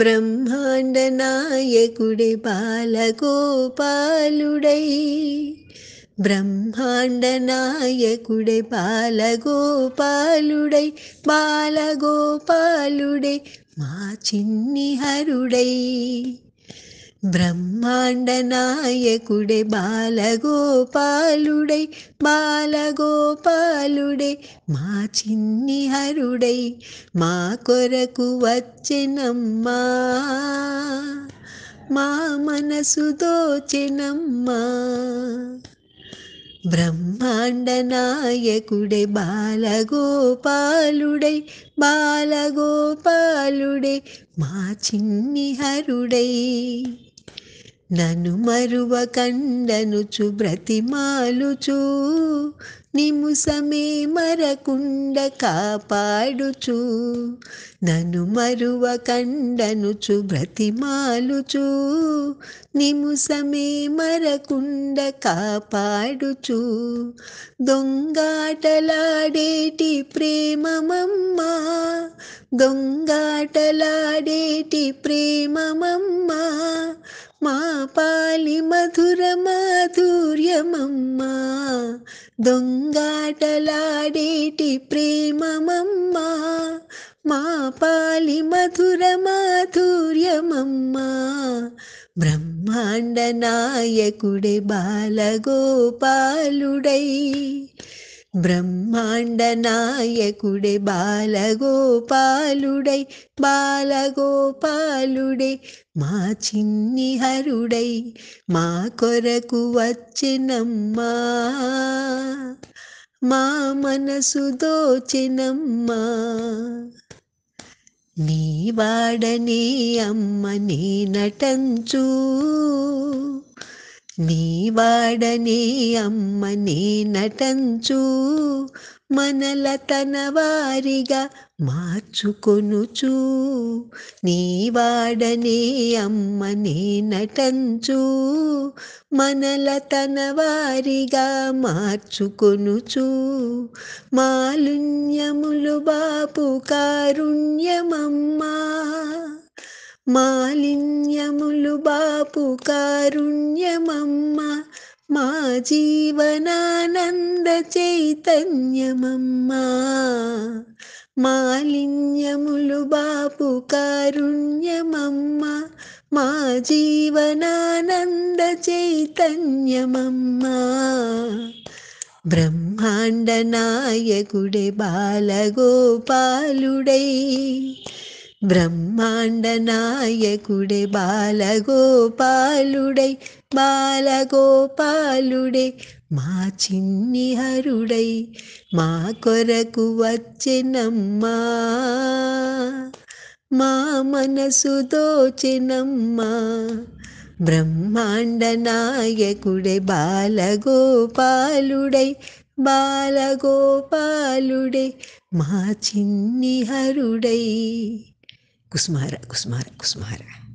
బ్రహ్మాండ నాయకుడి పాలగోపాలుడై బ్రహ్మాండ నాయకుడే బాలగోపాలుడై బాలగోపాలుడే మా చిన్ని హరుడై బ్రహ్మాండ నాయకుడే బాలగోపాలుడై బాలగోపాలుడే మా చిన్ని హరుడై మా కొరకు వచ్చినమ్మా మా మనసు దోచినమ్మా బ్రహ్మాండ నాయకుడే బాలగోపాలుడై బాలగోపాలుడే మా చిన్ని హరుడై నను మరువ కండనుచు బ్రతిమాలుచు నిముసమే మరకుండ కాపాడుచు నను మరువ కండనుచు బ్రతిమాలుచు నిముసమే మరకుండ కాపాడుచు దొంగాటలాడేటి ప్రేమమమ్మా దొంగాటలాడేటి ప్రేమమమ్మా మా పాలి మధుర మాధుర్యమమ్మా దొంగాటలాడేటి ప్రేమమమ్మా మా పాలి మధుర మాధుర్యమమ్మా బ్రహ్మాండ నాయకుడే బాలగోపాలుడై బ్రహ్మాండ నాయకుడే బాలగోపాలుడై బాలగోపాలుడే మా చిన్ని హరుడై మా కొరకు వచ్చినమ్మా మా మనసు దోచినమ్మా నీ వాడని అమ్మ నీ నటంచూ నీ వాడనే అమ్మ నీ నటంచు మనల తన వారిగా మార్చుకొనుచు నీ వాడనే అమ్మ నీ నటంచు మనల తన వారిగా మార్చుకొనుచు మాలుణ్యములు బాపు కారుణ్యమమ్మా మాలిన్యములు బాపు కారుణ్యమమ్మ మా జీవనానంద చైతన్యమమ్మా మాలిన్యములు బాపు కారుణ్యమమ్మ మా జీవనానంద చైతన్యమమ్మా బ్రహ్మాండ నాయకుడే బాలగోపాలుడై బ్రహ్మాండ నాయకుడే బాలగోపాలుడై బాలగోపాలుడే మా చిన్ని హరుడై మా కొరకు వచ్చినమ్మా మా మనసు దోచినమ్మా బ్రహ్మాండ నాయకుడే బాలగోపాలుడై బాలగోపాలుడే మా చిన్ని హరుడై Kusmara, Kusmara, Kusmara.